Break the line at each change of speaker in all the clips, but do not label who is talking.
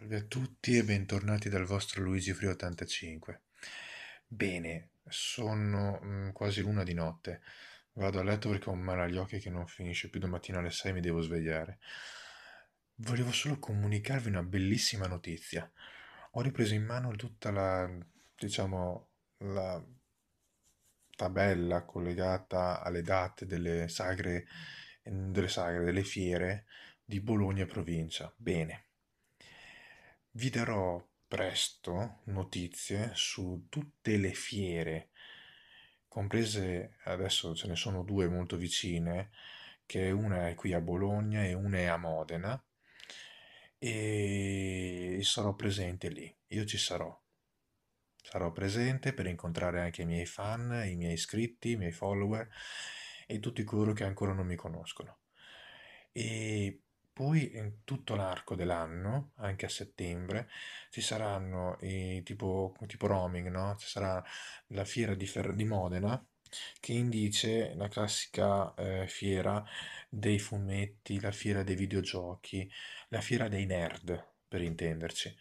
Salve a tutti e bentornati dal vostro Luigi Frio 85. Bene, sono mm, quasi l'una di notte. Vado a letto perché ho un male agli occhi che non finisce più domattina alle 6 mi devo svegliare. Volevo solo comunicarvi una bellissima notizia. Ho ripreso in mano tutta la, diciamo, la tabella collegata alle date delle sagre, delle sagre, delle fiere di Bologna provincia. Bene vi darò presto notizie su tutte le fiere, comprese adesso ce ne sono due molto vicine, che una è qui a Bologna e una è a Modena, e sarò presente lì, io ci sarò. Sarò presente per incontrare anche i miei fan, i miei iscritti, i miei follower e tutti coloro che ancora non mi conoscono. E poi in tutto l'arco dell'anno, anche a settembre, ci saranno i tipo, tipo roaming, no? Ci sarà la fiera di, Fer- di Modena, che indice la classica eh, fiera dei fumetti, la fiera dei videogiochi, la fiera dei nerd, per intenderci,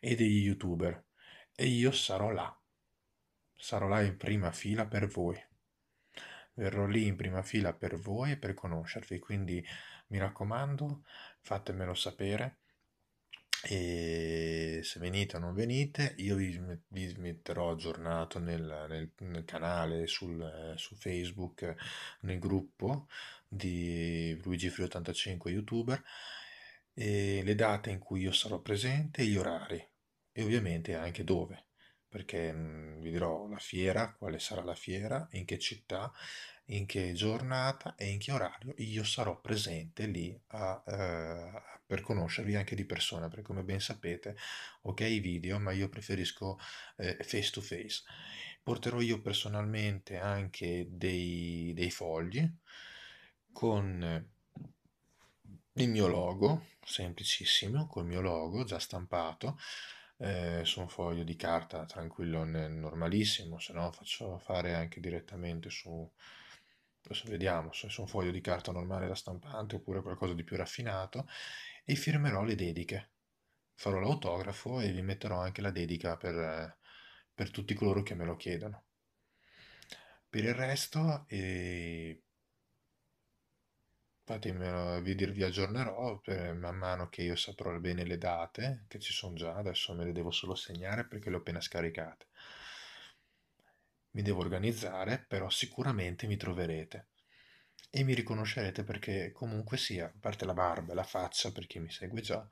e degli youtuber. E io sarò là, sarò là in prima fila per voi verrò lì in prima fila per voi e per conoscervi, quindi mi raccomando, fatemelo sapere e se venite o non venite io vi, vi metterò aggiornato nel, nel, nel canale sul, su facebook nel gruppo di Luigi 85 youtuber le date in cui io sarò presente gli orari e ovviamente anche dove perché mh, mhmm, vi dirò la fiera, quale sarà la fiera, in che città, in che giornata e in che orario io sarò presente lì a, eh, per conoscervi anche di persona, perché come ben sapete, ok video, ma io preferisco eh, face to face. Porterò io personalmente anche dei, dei fogli con il mio logo, semplicissimo, col mio logo già stampato, eh, su un foglio di carta tranquillo, normalissimo, se no faccio fare anche direttamente su, adesso vediamo, se su un foglio di carta normale da stampante oppure qualcosa di più raffinato e firmerò le dediche. Farò l'autografo e vi metterò anche la dedica per, per tutti coloro che me lo chiedono. Per il resto, eh, Infatti me- vi, vi aggiornerò per- man mano che io saprò bene le date, che ci sono già, adesso me le devo solo segnare perché le ho appena scaricate. Mi devo organizzare, però sicuramente mi troverete. E mi riconoscerete perché comunque sia, a parte la barba e la faccia per chi mi segue già,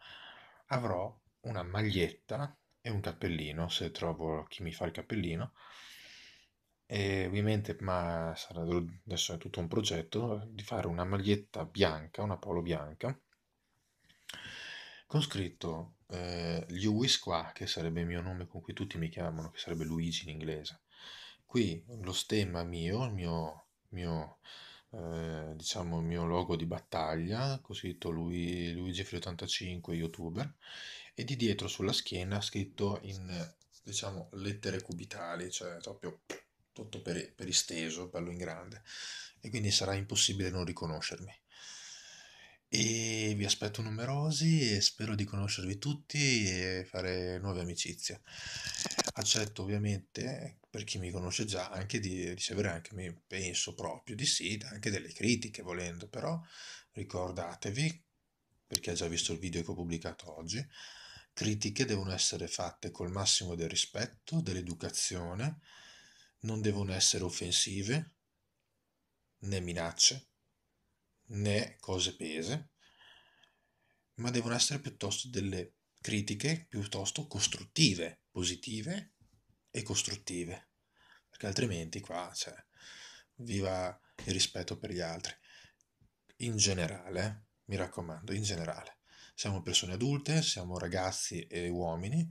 avrò una maglietta e un cappellino, se trovo chi mi fa il cappellino, e ovviamente, ma sarà adesso è tutto un progetto, di fare una maglietta bianca, una polo bianca, con scritto eh, Lewis qua, che sarebbe il mio nome con cui tutti mi chiamano, che sarebbe Luigi in inglese. Qui lo stemma mio, il mio, mio eh, diciamo il mio logo di battaglia, con scritto Lui, Luigi Free 85 youtuber, e di dietro sulla schiena scritto in diciamo lettere cubitali, cioè proprio tutto per, per isteso, bello in grande, e quindi sarà impossibile non riconoscermi. E vi aspetto numerosi e spero di conoscervi tutti e fare nuove amicizie. Accetto ovviamente, per chi mi conosce già, anche di ricevere anche, penso proprio di sì, anche delle critiche volendo, però ricordatevi, per chi ha già visto il video che ho pubblicato oggi, critiche devono essere fatte col massimo del rispetto, dell'educazione, non devono essere offensive, né minacce, né cose pese, ma devono essere piuttosto delle critiche piuttosto costruttive, positive e costruttive, perché altrimenti qua c'è cioè, viva il rispetto per gli altri. In generale, mi raccomando, in generale. Siamo persone adulte, siamo ragazzi e uomini,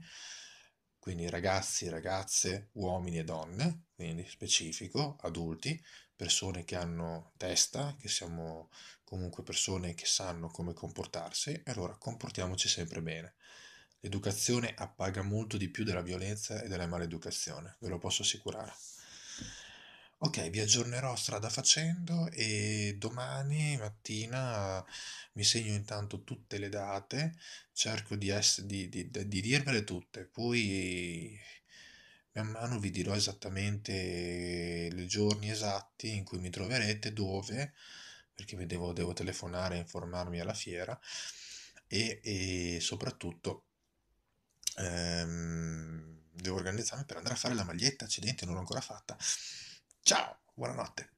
quindi ragazzi, ragazze, uomini e donne, quindi specifico, adulti, persone che hanno testa, che siamo comunque persone che sanno come comportarsi, allora comportiamoci sempre bene. L'educazione appaga molto di più della violenza e della maleducazione, ve lo posso assicurare. Ok, vi aggiornerò strada facendo e domani mattina mi segno intanto tutte le date, cerco di, ess- di, di, di dirvele tutte, poi man mano vi dirò esattamente i giorni esatti in cui mi troverete, dove, perché devo, devo telefonare e informarmi alla fiera e, e soprattutto... Ehm, devo organizzarmi per andare a fare la maglietta, accidenti, non l'ho ancora fatta. Ciao, buonanotte.